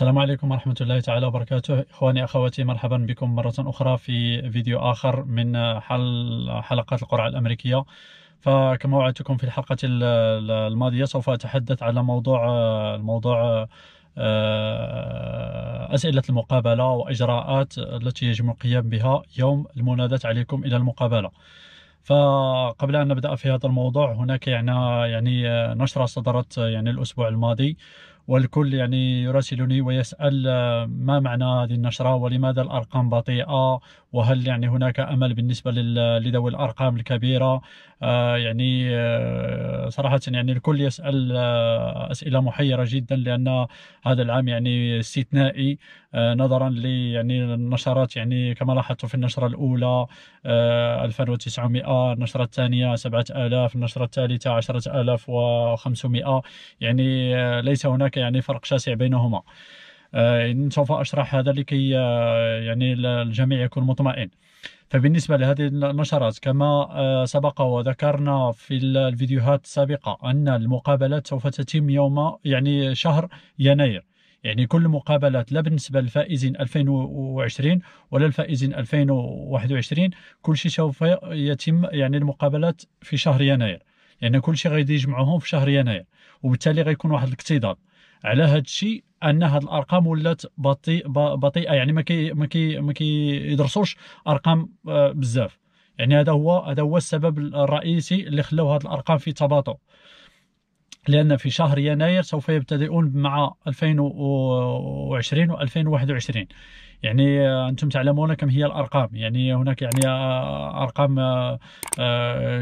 السلام عليكم ورحمة الله تعالى وبركاته إخواني أخواتي مرحبا بكم مرة أخرى في فيديو آخر من حل حلقات القرعة الأمريكية فكما وعدتكم في الحلقة الماضية سوف أتحدث على موضوع الموضوع آه، أسئلة المقابلة وإجراءات التي يجب القيام بها يوم المناداة عليكم إلى المقابلة فقبل أن نبدأ في هذا الموضوع هناك يعني يعني نشرة صدرت يعني الأسبوع الماضي والكل يعني يراسلني ويسأل آه، ما معنى هذه النشرة ولماذا الأرقام بطيئة وهل يعني هناك أمل بالنسبة لذوي الأرقام الكبيرة آه، يعني آه، صراحة يعني الكل يسأل أسئلة محيرة جدا لأن هذا العام يعني استثنائي نظرا يعني النشرات يعني كما لاحظت في النشرة الأولى 2900 النشرة الثانية 7000 النشرة الثالثة 10500 يعني ليس هناك يعني فرق شاسع بينهما آه، سوف اشرح هذا لكي آه، يعني الجميع يكون مطمئن فبالنسبه لهذه النشرات كما آه، سبق وذكرنا في الفيديوهات السابقه ان المقابلات سوف تتم يوم يعني شهر يناير يعني كل مقابلات لا بالنسبة للفائزين 2020 ولا الفائزين 2021 كل شيء سوف يتم يعني المقابلات في شهر يناير يعني كل شيء غادي يجمعوهم في شهر يناير وبالتالي غيكون واحد الاكتظاظ على هذا الشيء ان هذه الارقام ولات بطيئه يعني ما كي ما كي ما كيدرسوش ارقام آه، بزاف يعني هذا هو هذا هو السبب الرئيسي اللي خلاو هذه الارقام في تباطؤ لان في شهر يناير سوف يبتدئون مع 2020 و2021 يعني آه، انتم تعلمون كم هي الارقام يعني هناك يعني آه، ارقام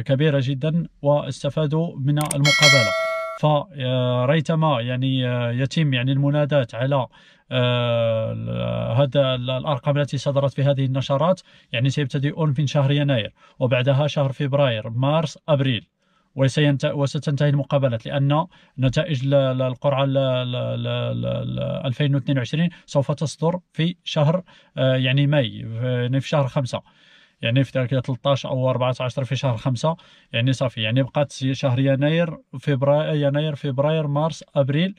كبيره جدا واستفادوا من المقابله فريتما آه، يعني آه، يتم يعني المناداة على آه، هذا الارقام التي صدرت في هذه النشرات يعني سيبتدئون من شهر يناير وبعدها شهر فبراير مارس ابريل وستنتهي المقابلات لان نتائج القرعه 2022 سوف تصدر في شهر يعني ماي يعني في شهر خمسة يعني في تاريخ 13 او 14 في شهر 5 يعني صافي يعني بقات شهر يناير فبراير يناير فبراير مارس ابريل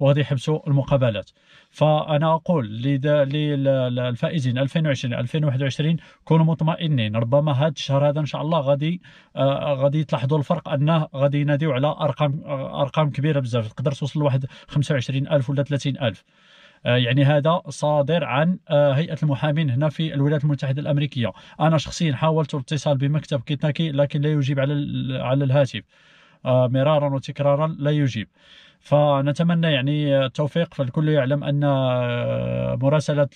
وغادي يحبسوا المقابلات فانا اقول للفائزين 2020 2021 كونوا مطمئنين ربما هذا الشهر هذا ان شاء الله غادي آه غادي تلاحظوا الفرق انه غادي يناديو على ارقام آه، ارقام كبيره بزاف تقدر توصل لواحد 25000 ولا 30000 آه، يعني هذا صادر عن آه، هيئه المحامين هنا في الولايات المتحده الامريكيه انا شخصيا حاولت الاتصال بمكتب كنتاكي لكن لا يجيب على على الهاتف آه، مرارا وتكرارا لا يجيب فنتمنى يعني التوفيق فالكل يعلم ان مراسله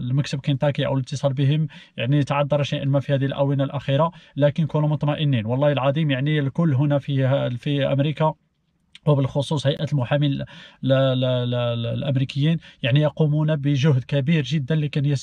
المكتب كنتاكي او الاتصال بهم يعني تعذر شيئا ما في هذه الاونه الاخيره لكن كونوا مطمئنين والله العظيم يعني الكل هنا في في امريكا وبالخصوص هيئه المحامين الامريكيين يعني يقومون بجهد كبير جدا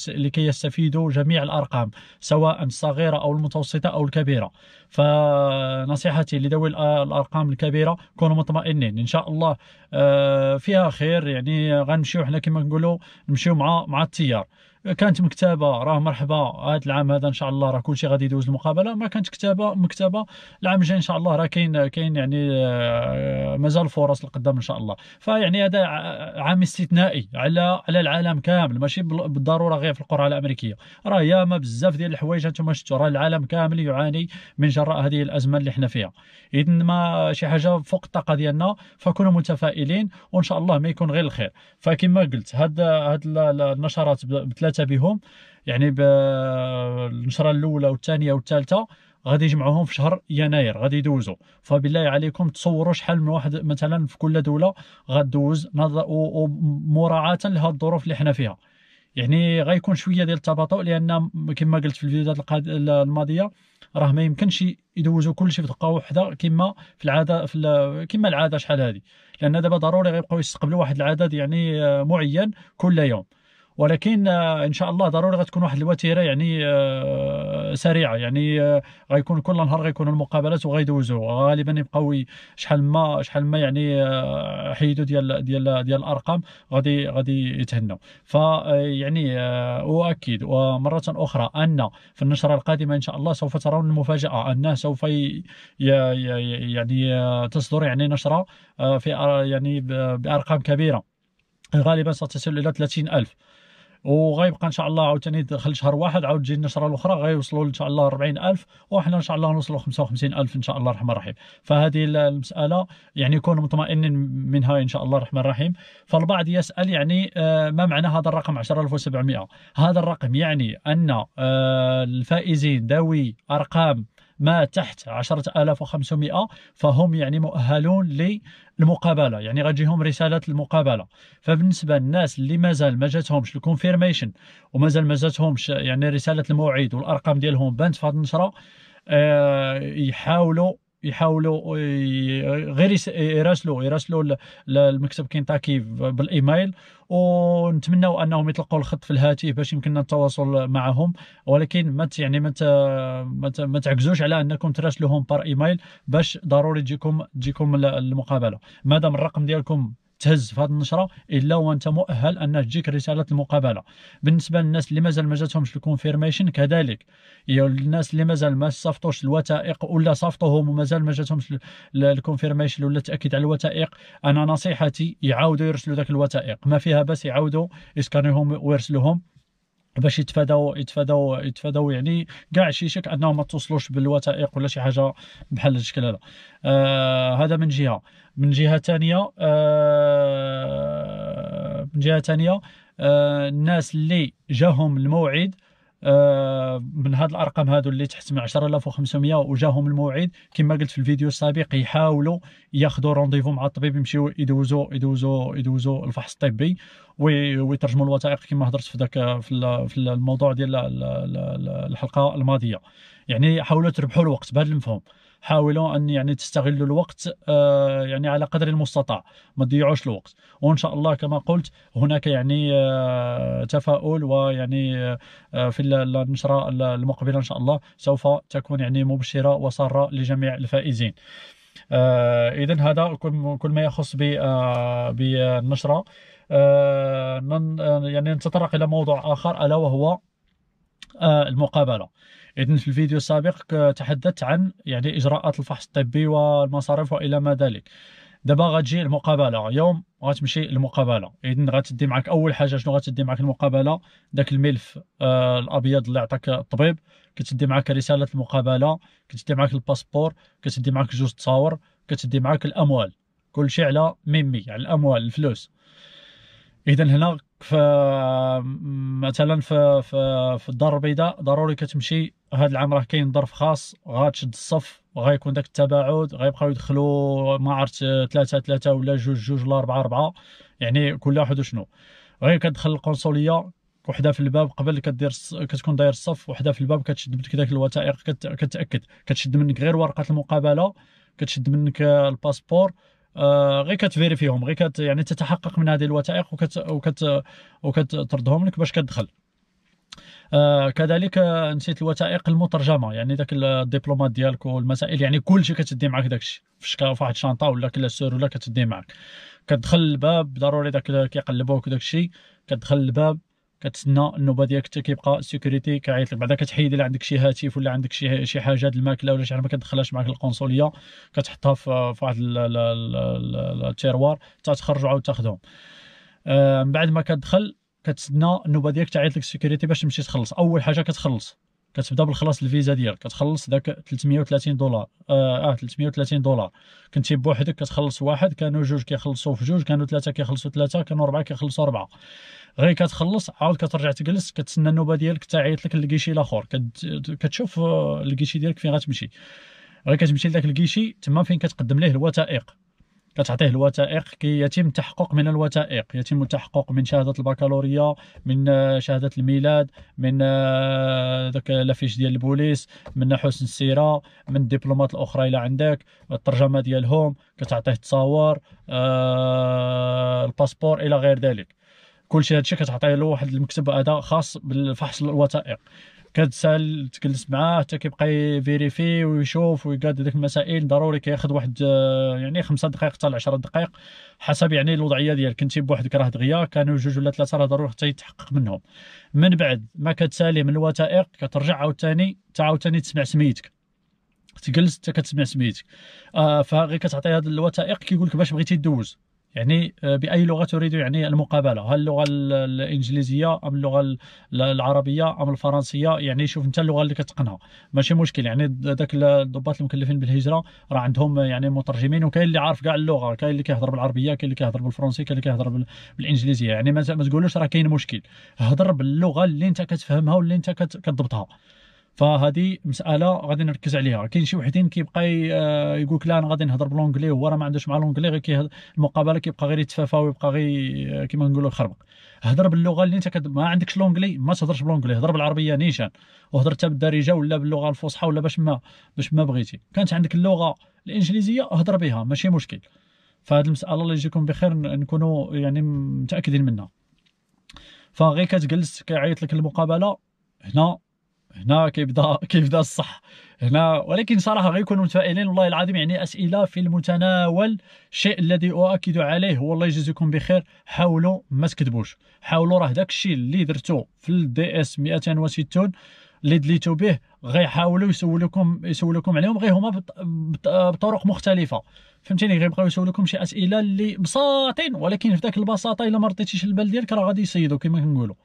لكي يستفيدوا جميع الارقام سواء الصغيره او المتوسطه او الكبيره فنصيحتي لذوي الارقام الكبيره كونوا مطمئنين ان شاء الله آه، فيها خير يعني غنمشيو حنا كما نقولوا نمشيو مع مع التيار كانت مكتبه راه مرحبا هذا العام هذا ان شاء الله راه كلشي غادي يدوز المقابله ما كانت كتابه مكتبه العام الجاي ان شاء الله راه كاين كاين يعني آه، مازال فرص لقدام ان شاء الله فيعني هذا عام استثنائي على على العالم كامل ماشي بالضروره غير في القرعه الامريكيه راه ياما بزاف ديال الحوايج انتم شفتوا راه العالم كامل يعاني من جراء هذه الازمه اللي حنا فيها اذا ما شي حاجه فوق الطاقه ديالنا فكونوا متفائلين وان شاء الله ما يكون غير الخير فكما قلت هاد هاد النشرات بثلاثة ثلاثه بهم يعني بالنشره الاولى والثانيه والثالثه غادي يجمعوهم في شهر يناير غادي يدوزوا فبالله عليكم تصوروا شحال من واحد مثلا في كل دوله غدوز مراعاه لهذه الظروف اللي حنا فيها يعني غيكون شويه ديال التباطؤ لان كما قلت في الفيديوهات الماضيه راه ما يمكنش يدوزوا شيء في دقه واحده كما في العاده في كما العاده شحال هذه لان دابا ضروري غيبقاو يستقبلوا واحد العدد يعني آه، معين كل يوم ولكن آه، ان شاء الله ضروري غتكون واحد الوتيره يعني آه، سريعه يعني آه، غيكون كل نهار غيكونوا المقابلات وغيدوزوا غالبا يبقاو شحال ما شحال ما يعني حيدوا ديال ديال ديال الارقام غادي غادي يتهنوا فيعني اؤكد ومره اخرى ان في النشره القادمه ان شاء الله سوف ترون المفاجاه انه سوف يعني تصدر يعني نشره في يعني بارقام كبيره غالبا ستصل الى 30000 وغيبقى ان شاء الله عاوتاني دخل شهر واحد عاود تجي النشره الاخرى غيوصلوا ان شاء الله 40000 وحنا ان شاء الله نوصلوا 55000 ان شاء الله الرحمن الرحيم فهذه المساله يعني يكون مطمئن منها ان شاء الله الرحمن الرحيم فالبعض يسال يعني آه، ما معنى هذا الرقم 10700 هذا الرقم يعني ان آه، الفائزين ذوي ارقام ما تحت 10500 فهم يعني مؤهلون للمقابله يعني غتجيهم رساله المقابله فبالنسبه للناس اللي مازال ما جاتهمش الكونفيرميشن ومازال ما جاتهمش يعني رساله الموعد والارقام ديالهم بانت في هذه النشره آه، يحاولوا يحاولوا آه، غير آه، يراسلوا يراسلوا المكتب كينتاكي بالايميل ونتمنوا انهم يطلقوا الخط في الهاتف باش يمكننا التواصل معهم ولكن ما يعني ما ما تعكزوش على انكم تراسلوهم بار ايميل باش ضروري تجيكم تجيكم المقابله مادام الرقم ديالكم تهز في هذه النشره الا وانت مؤهل ان تجيك رساله المقابله بالنسبه للناس اللي مازال ما جاتهمش الكونفيرميشن كذلك الناس اللي مازال ما صفطوش الوثائق ولا صفطوهم ومازال ما جاتهمش الكونفيرميشن ولا التاكيد على الوثائق انا نصيحتي يعاودوا يرسلوا ذاك الوثائق ما فيها بس يعاودوا يسكانيهم ويرسلوهم باش يتفاداو يتفاداو يتفاداو يعني كاع شي شك انهم ما توصلوش بالوثائق ولا شي حاجه بحال هاد الشكل هذا آه هذا من جهه من جهه ثانيه آه من جهه ثانيه آه الناس اللي جاهم الموعد آه، من هاد الارقام هادو اللي تحت من 10500 وجاهم الموعد كما قلت في الفيديو السابق يحاولوا ياخذوا رونديفو مع الطبيب يمشيو يدوزوا يدوزوا يدوزوا الفحص الطبي ويترجموا الوثائق كما هضرت في ذاك في الموضوع ديال الحلقه الماضيه يعني حاولوا تربحوا الوقت بهذا المفهوم حاولوا ان يعني تستغلوا الوقت آه، يعني على قدر المستطاع ما تضيعوش الوقت وان شاء الله كما قلت هناك يعني آه، تفاؤل ويعني آه، في النشره المقبله ان شاء الله سوف تكون يعني مبشره وساره لجميع الفائزين اذا هذا كل ما يخص بالنشره يعني نتطرق الى موضوع اخر الا وهو آه، المقابله اذن في الفيديو السابق آه، تحدثت عن يعني اجراءات الفحص الطبي والمصاريف والى ما ذلك دابا غتجي المقابله يوم غتمشي المقابله اذن غتدي معك اول حاجه شنو غتدي معك المقابله داك الملف آه الابيض اللي عطاك الطبيب كتدي معك رساله المقابله كتدي معك الباسبور كتدي معك جوج تصاور كتدي معك الاموال كلشي على ميمي على يعني الاموال الفلوس اذا هنا مثلا في في في الدار البيضاء ضروري كتمشي هذا العام راه كاين ظرف خاص غاتشد الصف غيكون داك التباعد غيبقاو يدخلوا ما عرفت ثلاثة ثلاثة ولا جوج جوج ولا أربعة أربعة يعني كل واحد وشنو غير كتدخل القنصلية وحده في الباب قبل كدير كتكون داير الصف وحده في الباب كتشد منك داك الوثائق كتاكد كتشد منك غير ورقه المقابله كتشد منك الباسبور آه، غير كتفيريفيهم غير كت يعني تتحقق من هذه الوثائق وكت وكت وكتطردهم لك باش كتدخل آه كذلك آه نسيت الوثائق المترجمه يعني ذاك الدبلومات ديالك والمسائل يعني كل شيء كتدي معك داك الشيء في واحد الشنطه ولا كلا سور ولا كتدي معك كتدخل الباب ضروري داك كيقلبوك داك الشيء كتدخل الباب كتسنى انه ديالك ياك كيبقى سيكوريتي كيعيط لك بعدا كتحيد الا عندك شي هاتف ولا عندك شي شي حاجه الماكله ولا شي حاجه ما كتدخلهاش معاك القنصليه كتحطها في واحد التيروار حتى تخرج عاود تاخذهم آه، من بعد ما كتدخل كتسنى النوبه ديالك تعيط لك السيكوريتي باش تمشي تخلص اول حاجه كتخلص كتبدا بالخلاص الفيزا ديالك كتخلص داك 330 دولار اه, 330 آه، دولار كنتي بوحدك كتخلص واحد كانوا جوج كيخلصوا في جوج كانوا ثلاثه كيخلصوا ثلاثه كانوا اربعه كيخلصوا اربعه غير كتخلص عاود كترجع تجلس كتسنى النوبه ديالك حتى عيط لك الكيشي الاخر كتشوف آه، الكيشي ديالك فين غتمشي غير كتمشي لذاك الكيشي تما فين كتقدم ليه الوثائق كتعطيه الوثائق كي يتم التحقق من الوثائق يتم التحقق من شهاده البكالوريا من آه، شهاده الميلاد من آه، ذاك لافيش ديال البوليس من حسن السيره من الدبلومات الاخرى الى عندك الترجمه ديالهم كتعطيه التصاور آه، الباسبور الى غير ذلك كل شيء هادشي كتعطيه له واحد المكتب هذا خاص بالفحص الوثائق كتسال تجلس معاه حتى كيبقى يفيريفي ويشوف ويقاد هذيك المسائل ضروري كياخذ واحد آه، يعني خمسة دقائق حتى 10 دقائق حسب يعني الوضعيه ديالك كنتي بوحدك راه دغيا كانوا جوج ولا ثلاثه راه ضروري حتى يتحقق منهم من بعد ما كتسالي من الوثائق كترجع عاوتاني حتى عاوتاني تسمع سميتك تجلس حتى كتسمع سميتك آه فغير كتعطي هذه الوثائق كيقول لك باش بغيتي دوز يعني آه، باي لغه تريد يعني المقابله هل اللغه الانجليزيه ام اللغه العربيه ام الفرنسيه يعني شوف انت اللغه اللي كتقنها ماشي مشكل يعني داك الضباط المكلفين بالهجره راه عندهم يعني مترجمين وكاين اللي عارف كاع اللغه كاين اللي كيهضر بالعربيه كاين اللي كيهضر بالفرنسيه كاين اللي كيهضر بالانجليزيه يعني ما تقولوش راه كاين مشكل هضر باللغه اللي انت كتفهمها واللي انت كتضبطها فهذه مساله غادي نركز عليها كاين شي وحدين كيبقى آه، يقول لك لا انا غادي نهضر بالونجلي هو راه ما عندوش مع الونجلي غير المقابله كيبقى غير يتفافى ويبقى غير آه، كيما نقولوا يخربق هضر باللغه اللي انت كد... ما عندكش لونجلي ما تهضرش بالونجلي هضر بالعربيه نيشان وهضر حتى بالدارجه ولا باللغه الفصحى ولا باش ما باش ما بغيتي كانت عندك اللغه الانجليزيه هضر بها ماشي مشكل فهاد المساله الله يجيكم بخير نكونوا يعني متاكدين منها فغير كتجلس كيعيط لك المقابله هنا هنا كيبدا كيبدا الصح هنا ولكن صراحه غيكونوا متفائلين والله العظيم يعني اسئله في المتناول الشيء الذي اؤكد عليه والله يجزيكم بخير حاولوا ما تكذبوش حاولوا راه داك الشيء اللي درتو في الدي اس 260 اللي دليتو به غيحاولوا يسولوكم يسولوكم عليهم غير هما بطرق مختلفه فهمتيني غيبقاو يسولوكم شي اسئله اللي بساطين ولكن في ذاك البساطه الا ما رديتيش البال ديالك راه غادي يسيدو كما كنقولوا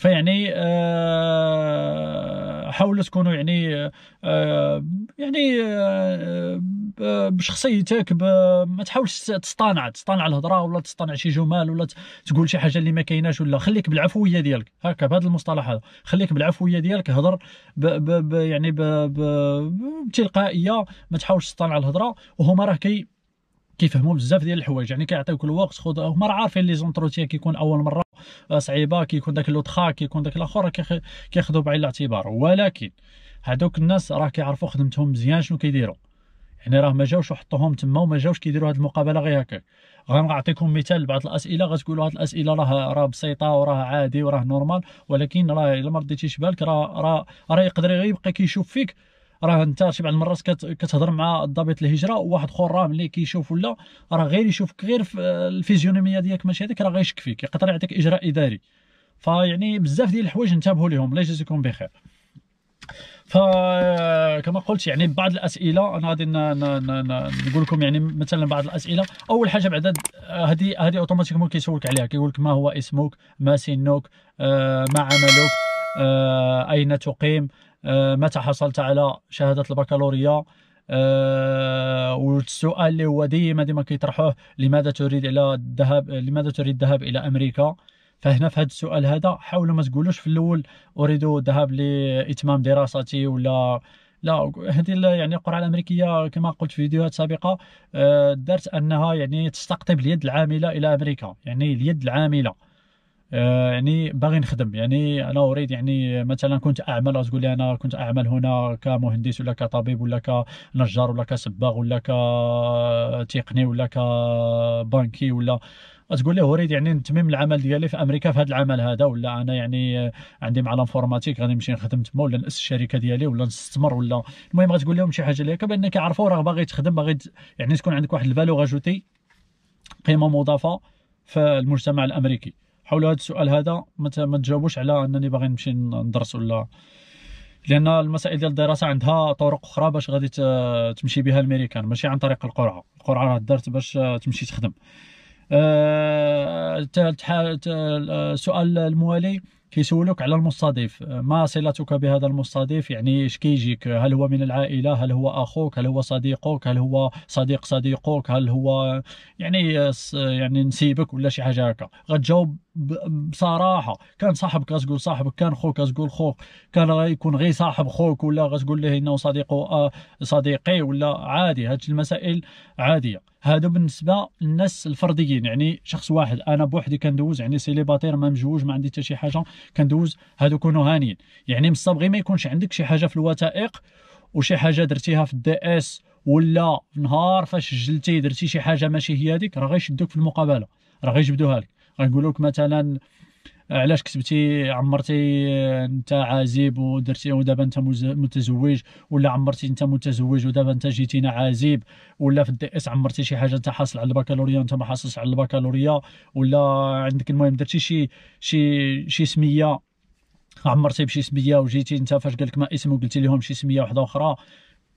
فيعني آه، حاولوا تكونوا يعني آه، يعني آه، بشخصيتك ما تحاولش تصطنع تصطنع الهضره ولا تصطنع شي جمال ولا تقول شي حاجه اللي ما كايناش ولا خليك بالعفويه ديالك هكا بهذا المصطلح هذا خليك بالعفويه ديالك هضر ب ب ب يعني بتلقائيه ما تحاولش تصطنع الهضره وهما راه كي كيفهموا بزاف ديال الحوايج يعني كيعطيوك الوقت خذ هما راه عارفين لي زونتروتيان كيكون اول مره آه، صعيبه كيكون داك لوطخا كيكون داك الاخر كياخذوا بعين الاعتبار ولكن هادوك الناس راه كيعرفوا خدمتهم مزيان شنو كيديروا يعني راه ما جاوش وحطوهم تما وما جاوش كيديروا هاد المقابله غير هكاك غنعطيكم مثال بعض الاسئله غتقولوا هاد الاسئله راه راه بسيطه وراه عادي وراه نورمال ولكن راه الا ما رديتيش بالك راه راه راه يقدر يبقى كيشوف فيك راه انت شي بعض المرات كتهضر مع ضابط الهجره وواحد اخر راه ملي كيشوف ولا راه غير يشوفك غير في ديالك ماشي هذيك راه غيشك فيك يقدر يعطيك اجراء اداري فيعني بزاف ديال الحوايج انتبهوا لهم الله يجازيكم بخير فكما قلت يعني بعض الاسئله انا غادي نقول لكم يعني مثلا بعض الاسئله اول حاجه بعد هذه هذه اوتوماتيكمون كيسولك عليها كيقول لك ما هو اسمك ما سنك آه، ما عملك آه، اين تقيم آه، متى حصلت على شهاده البكالوريا آه، والسؤال اللي هو ديما ديما كيطرحوه لماذا تريد الى الذهاب لماذا تريد الذهاب الى امريكا فهنا في هذا السؤال هذا حاولوا ما تقولوش في الاول اريد الذهاب لاتمام دراستي ولا لا هذه يعني القرعه الامريكيه كما قلت في فيديوهات سابقه آه، درت دارت انها يعني تستقطب اليد العامله الى امريكا يعني اليد العامله آه، يعني باغي نخدم يعني انا اريد يعني مثلا كنت اعمل تقول لي انا كنت اعمل هنا كمهندس ولا كطبيب ولا كنجار ولا كصباغ ولا كتقني ولا كبنكي ولا تقول لي اريد يعني نتمم العمل ديالي في امريكا في هذا العمل هذا ولا انا يعني عندي مع الانفورماتيك غادي نمشي نخدم تما ولا ناسس الشركه ديالي ولا نستثمر ولا المهم غتقول لهم شي حاجه اللي هكا بانك عارفه راه باغي تخدم باغي يعني تكون عندك واحد الفالو اجوتي قيمه مضافه في المجتمع الامريكي حول هذا السؤال هذا ما تجاوبوش على انني باغي نمشي ندرس ولا لان المسائل ديال الدراسه عندها طرق اخرى باش غادي تمشي بها الامريكان ماشي عن طريق القرعه القرعه راه دارت باش تمشي تخدم أه، السؤال الموالي كيسولوك على المستضيف آه، ما صلتك بهذا المستضيف يعني اش كيجيك هل هو من العائله هل هو اخوك هل هو صديقك هل هو صديق صديقك هل هو يعني يعني نسيبك ولا شي حاجه هكا غتجاوب بصراحه كان صاحبك غتقول صاحبك كان خوك غتقول خوك كان غيكون غير صاحب خوك ولا غتقول له انه صديقه آه، صديقي ولا عادي هاد المسائل عاديه هادو بالنسبه للناس الفرديين يعني شخص واحد انا بوحدي كندوز يعني سيليباتير ما مجوج ما عندي حتى شي حاجه كندوز هادو كونو هانيين يعني من الصبغي ما يكونش عندك شي حاجه في الوثائق وشي حاجه درتيها في الدي اس ولا نهار فاش سجلتي درتي شي حاجه ماشي هي هذيك راه غيشدوك في المقابله راه غيجبدوها لك غنقول لك مثلا علاش كتبتي عمرتي انت عازب ودرتي ودابا انت متزوج ولا عمرتي انت متزوج ودابا انت جيتينا عازب ولا في الدي اس عمرتي شي حاجه انت حاصل على البكالوريا وانت ما حاصلش على البكالوريا ولا عندك المهم درتي شي شي شي سميه عمرتي بشي سميه وجيتي انت فاش قال لك ما اسم وقلتي لهم شي سميه واحده اخرى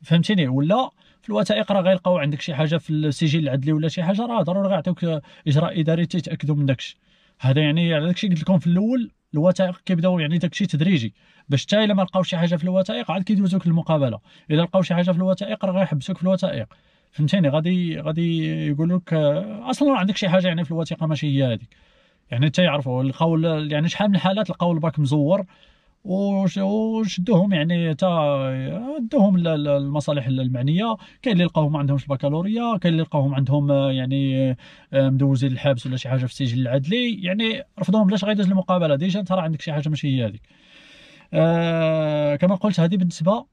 فهمتيني ولا في الوثائق راه غيلقاو عندك شي حاجه في السجل العدلي ولا شي حاجه راه ضروري غيعطيوك اجراء اداري تيتاكدوا منكش هذا يعني على داكشي قلت لكم في الاول الوثائق كيبداو يعني داكشي تدريجي باش حتى الا ما لقاو شي حاجه في الوثائق عاد كيدوزوك للمقابله الا لقاو شي حاجه في الوثائق راه غيحبسوك في الوثائق فهمتيني غادي غادي يقول لك اصلا ما عندك شي حاجه يعني في الوثيقه ماشي هي هذيك يعني حتى يعرفوا لقاو يعني شحال من الحالات لقاو الباك مزور وشدوهم يعني تا دوهم للمصالح المعنيه كاين اللي لقاوهم ما عندهمش البكالوريا كاين اللي لقاوهم عندهم آه، يعني آه، مدوزين الحبس ولا شي حاجه في السجن العدلي يعني رفضوهم بلاش غيدوز المقابله ديجا انت راه عندك شي حاجه ماشي هي هذيك آه كما قلت هذه بالنسبه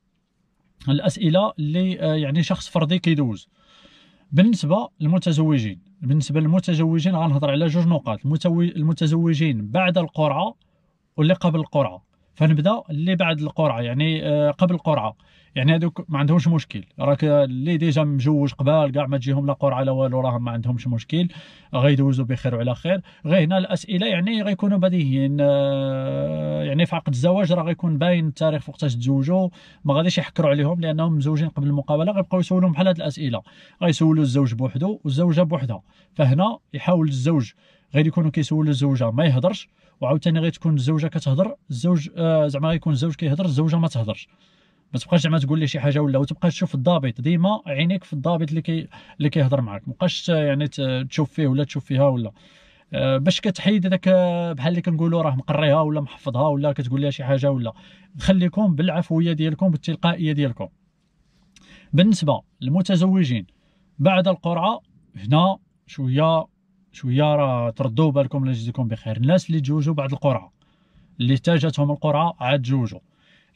الاسئله اللي آه يعني شخص فردي كيدوز بالنسبه للمتزوجين بالنسبه للمتزوجين غنهضر على جوج نقاط المتزوجين بعد القرعه واللي قبل القرعه فنبدا اللي بعد القرعه يعني آه، قبل القرعه يعني هذوك ما عندهمش مشكل راك اللي ديجا مجوج قبال كاع ما تجيهم لا قرعه لا والو راهم ما عندهمش مشكل غيدوزوا بخير وعلى خير غير هنا الاسئله يعني غيكونوا بديهيين آه، يعني في عقد الزواج راه غيكون باين التاريخ وقتاش تزوجوا ما غاديش يحكروا عليهم لانهم مزوجين قبل المقابله غيبقاو يسولهم بحال هاد الاسئله غيسولوا الزوج بوحدو والزوجه بوحدها فهنا يحاول الزوج غير يكونوا كيسولوا الزوجه ما يهضرش وعاوتاني غتكون الزوجه كتهضر الزوج آه، زعما غيكون الزوج كيهضر الزوجه ما تهضرش ما تبقاش زعما تقول لي شي حاجه ولا وتبقى تشوف الضابط ديما عينيك في الضابط اللي كي اللي كيهضر معاك ما بقاش آه، يعني تشوف فيه ولا تشوف فيها ولا آه، باش كتحيد هذاك بحال اللي كنقولوا راه مقريها ولا محفظها ولا كتقول لها شي حاجه ولا خليكم بالعفويه ديالكم بالتلقائيه ديالكم بالنسبه للمتزوجين بعد القرعه هنا شويه شويه راه تردوا بالكم الله يجزيكم بخير الناس اللي تجوجوا بعد القرعه اللي تاجتهم القرعه عاد جوجوا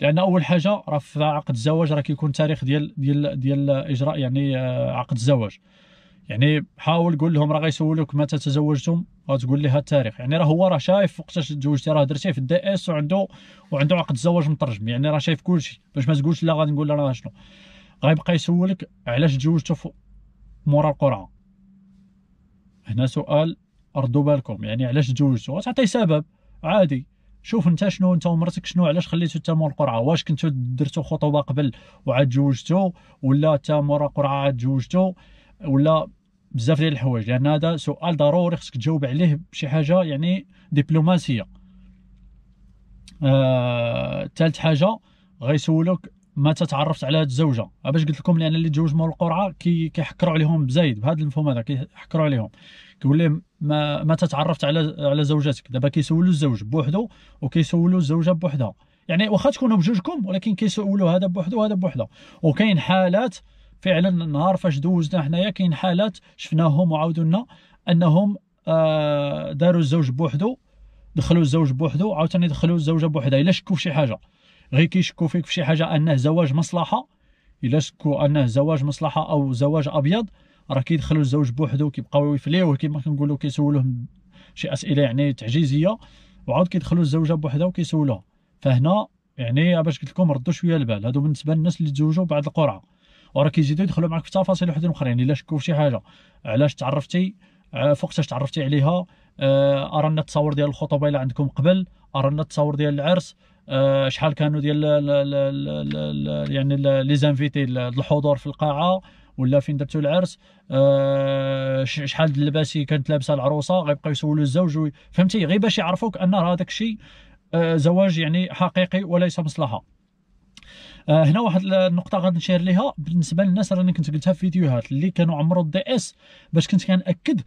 لان اول حاجه راه في عقد الزواج راه كيكون تاريخ ديال ديال ديال اجراء يعني آه، عقد الزواج يعني حاول قول لهم راه غيسولوك متى تزوجتم غتقول هذا التاريخ يعني راه هو راه شايف وقتاش تزوجتي راه درتي في الدي اس وعنده وعنده عقد الزواج مترجم يعني راه شايف كل شيء باش ما تقولش لا غادي نقول لها شنو غيبقى يسولك علاش تزوجتوا مورا القرعه هنا سؤال ردوا بالكم يعني علاش تزوجتوا غتعطي سبب عادي شوف انت شنو انت ومرتك شنو علاش خليتو انت مور القرعه واش كنتو درتو خطوبه قبل وعاد تزوجتو ولا انت مور القرعه عاد تزوجتو ولا بزاف ديال الحوايج لان هذا سؤال ضروري خصك تجاوب عليه بشي حاجه يعني دبلوماسيه آه، تالت حاجه غيسولوك متى تعرفت على هاد الزوجه أه، باش قلت لكم لان اللي تزوج مول القرعه كي كيحكروا عليهم بزايد بهذا المفهوم هذا كيحكروا عليهم كيقول لهم ما متى تعرفت على على زوجتك دابا كيسولوا الزوج بوحدو وكيسولوا الزوجه بوحدها يعني واخا تكونوا بجوجكم ولكن كيسولوا هذا بوحدو وهذا بوحدها وكاين حالات فعلا النهار فاش دوزنا حنايا كاين حالات شفناهم وعاودوا لنا انهم آه، داروا الزوج بوحدو دخلوا الزوج بوحدو عاوتاني دخلوا الزوجه بوحدها الا شكوا في شي حاجه غير كيشكوا فيك في شي حاجه انه زواج مصلحه الا شكوا انه زواج مصلحه او زواج ابيض راه كيدخلوا الزوج بوحدو كيبقاو يفليو كيما كنقولوا كيسولوه شي اسئله يعني تعجيزيه وعاود كيدخلوا الزوجه بوحدها وكيسولوها فهنا يعني باش قلت لكم ردوا شويه البال هادو بالنسبه للناس اللي تزوجوا بعد القرعه وراه كيزيدوا يدخلوا معك في تفاصيل وحدين اخرين الا شكوا في شي حاجه علاش تعرفتي آه، فوقتاش تعرفتي عليها آه، ارانا التصاور ديال الخطوبه الا عندكم قبل ارانا التصاور ديال العرس آه، شحال كانوا ديال يعني لي زانفيتي الحضور في القاعه ولا فين درتو العرس أه شحال اللباسي كانت لابسه العروسه غيبقاو يسولوا الزوج فهمتي غير باش يعرفوك ان راه داك الشيء أه زواج يعني حقيقي وليس مصلحه أه هنا واحد النقطه غادي نشير ليها بالنسبه للناس راني كنت قلتها في فيديوهات اللي كانوا عمرو الدي اس باش كنت كناكد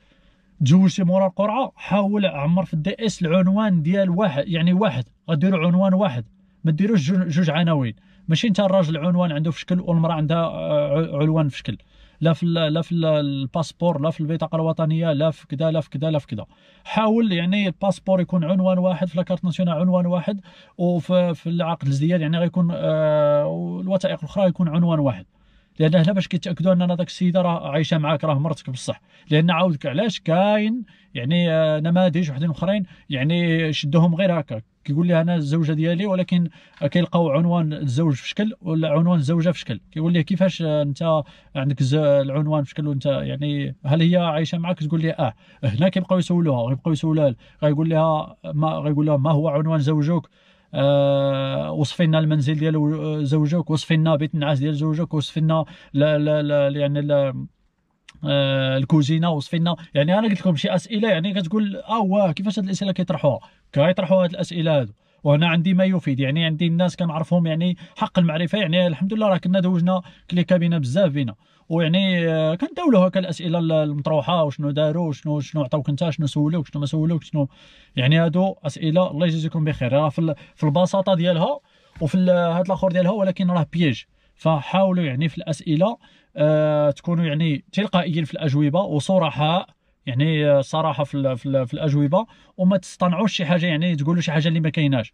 تزوجتي مورا القرعه حاول عمر في الدي اس العنوان ديال واحد يعني واحد غديروا عنوان واحد ما ديروش جوج عناوين ماشي انت الراجل عنوان عنده في شكل والمراه عندها آه، عنوان في شكل لا في لا في الباسبور لا في البطاقه الوطنيه لا في كذا لا في كذا لا في كذا حاول يعني الباسبور يكون عنوان واحد في لاكارت ناسيونال عنوان واحد وفي العقد الازدياد يعني غيكون آه الوثائق الاخرى يكون عنوان واحد لان هنا باش كيتاكدوا ان هذاك السيده راه عايشه معاك راه مرتك بصح لان عاودك علاش كاين يعني آه، نماذج وحدين اخرين يعني شدوهم غير هكا كيقول لي انا الزوجه ديالي ولكن كيلقاو عنوان الزوج في شكل ولا عنوان الزوجه في شكل كيقول لي كيفاش آه، انت عندك العنوان في شكل وانت يعني هل هي عايشه معك تقول لي اه هنا كيبقاو يسولوها غيبقاو يسولوها غيقول لها ما غيقول لها ما هو عنوان زوجك آه، وصفي لنا المنزل ديال آه، زوجك وصفي لنا بيت النعاس ديال زوجك وصفي لنا لا لا لا يعني لا آه الكوزينه وصفي لنا يعني انا قلت لكم شي اسئله يعني كتقول اه واه كيفاش هاد الاسئله كيطرحوها كيطرحوا هاد الاسئله هادو وانا عندي ما يفيد يعني عندي الناس كنعرفهم يعني حق المعرفه يعني الحمد لله راه كنا دوجنا كليكا بينا بزاف بينا ويعني آه، كنداولوا هكا الاسئله المطروحه وشنو داروا وشنو شنو عطاوك انت شنو سولوك شنو ما سولوك شنو يعني هادو اسئله الله يجازيكم بخير راه في البساطه ديالها وفي هاد الاخر ديالها ولكن راه بيج فحاولوا يعني في الاسئله آه تكونوا يعني تلقائيين في الاجوبه وصرحاء يعني آه، صراحه في, في, في الاجوبه وما تصطنعوش شي حاجه يعني تقولوا شي حاجه اللي ما كايناش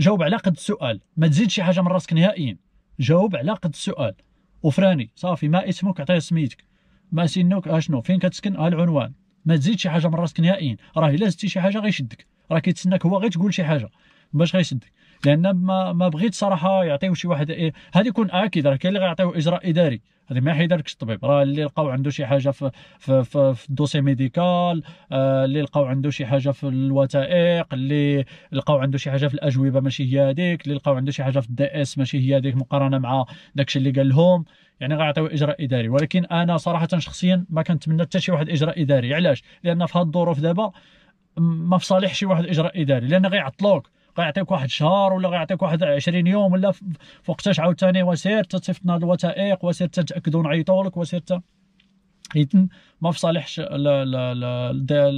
جاوب على قد السؤال ما تزيدش شي حاجه من راسك نهائيا جاوب على قد السؤال وفراني صافي ما اسمك عطيه سميتك ما سنك اشنو فين كتسكن ها آه، العنوان ما تزيدش شي حاجه من راسك نهائيا راه الا زدتي شي حاجه غيشدك راه كيتسناك هو غير تقول شي حاجه باش غيشدك لان ما ما بغيت صراحه يعطيو شي واحد إيه يكون اكيد راه كاين اللي غيعطيو اجراء اداري هذا ما حيدركش الطبيب راه اللي لقاو عنده شي حاجه في في في, في الدوسي ميديكال آه اللي لقاو عنده شي حاجه في الوثائق اللي لقاو عنده شي حاجه في الاجوبه ماشي هي هذيك اللي لقاو عنده شي حاجه في الدي اس ماشي هي هذيك مقارنه مع داكشي اللي قال لهم يعني غيعطيو اجراء اداري ولكن انا صراحه شخصيا ما كنتمنى حتى شي واحد اجراء اداري علاش لان في هاد الظروف دابا ما في صالح شي واحد اجراء اداري لان غيعطلوك غيعطيك واحد شهر ولا غيعطيك واحد 20 يوم ولا فوقتاش عاوتاني وسير تصيفطنا لنا الوثائق وسير تتاكدوا نعيطوا لك وسير يتم ما في صالحش الاجراء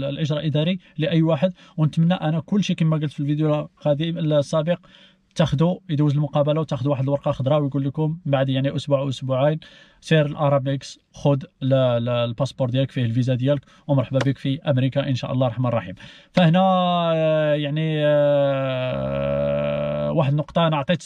الاداري لاي واحد ونتمنى انا كل شيء كما قلت في الفيديو السابق تاخذوا يدوز المقابله وتاخذوا واحد الورقه خضراء ويقول لكم بعد يعني اسبوع او اسبوعين سير الارابيكس خذ الباسبور ديالك فيه الفيزا ديالك ومرحبا بك في امريكا ان شاء الله الرحمن الرحيم فهنا آه، يعني آه، واحد النقطه انا عطيت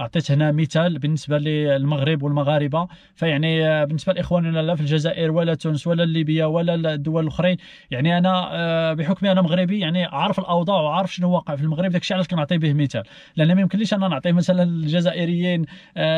عطيت هنا مثال بالنسبه للمغرب والمغاربه فيعني آه، بالنسبه لاخواننا لا في الجزائر ولا تونس ولا ليبيا ولا الدول الاخرين يعني انا بحكم انا مغربي يعني عارف الاوضاع وعارف شنو واقع في المغرب داكشي علاش كنعطي به مثال لان ما يمكنليش انا نعطي مثلا الجزائريين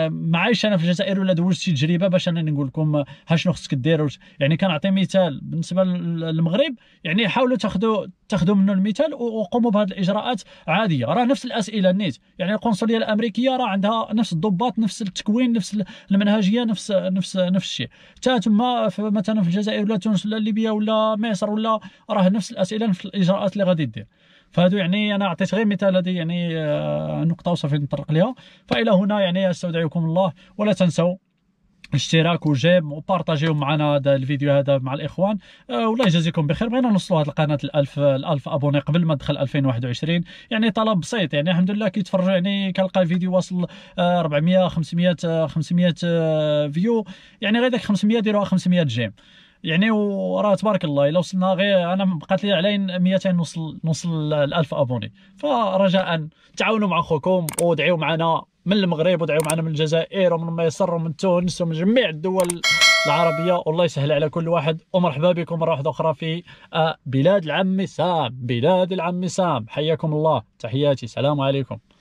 ما عايش انا في الجزائر ولا دوزت تجربه دابا باش انا نقول لكم ها شنو خصك دير يعني كنعطي مثال بالنسبه للمغرب يعني حاولوا تاخذوا تاخذوا منه المثال وقوموا بهذه الاجراءات عاديه راه نفس الاسئله نيت يعني القنصليه الامريكيه راه عندها نفس الضباط نفس التكوين نفس المنهجيه نفس نفس نفس الشيء حتى تما مثلا في الجزائر ولا تونس ولا ليبيا ولا مصر ولا راه نفس الاسئله نفس الاجراءات اللي غادي دير فهادو يعني انا عطيت غير مثال هذه يعني آه، نقطه وصافي نطرق لها فالى هنا يعني استودعكم الله ولا تنسوا اشتراك وجيم وبارطاجيو معنا هذا الفيديو هذا مع الاخوان أه والله يجازيكم بخير بغينا نوصلوا هذه القناه ل1000 1000 ابوني قبل ما ندخل 2021 يعني طلب بسيط يعني الحمد لله كيتفرجوا يعني كنلقى الفيديو واصل 400 500 500 فيو يعني غير داك 500 ديروها 500 جيم يعني وراه تبارك الله الا وصلنا غير انا بقات لي علي 200 نوصل نوصل ل 1000 ابوني فرجاء تعاونوا مع اخوكم ودعيوا معنا من المغرب ودعيو معنا من الجزائر ومن مصر ومن تونس ومن جميع الدول العربيه والله يسهل على كل واحد ومرحبا بكم مره واحده اخرى في آه، بلاد العم سام بلاد العم سام حياكم الله تحياتي سلام عليكم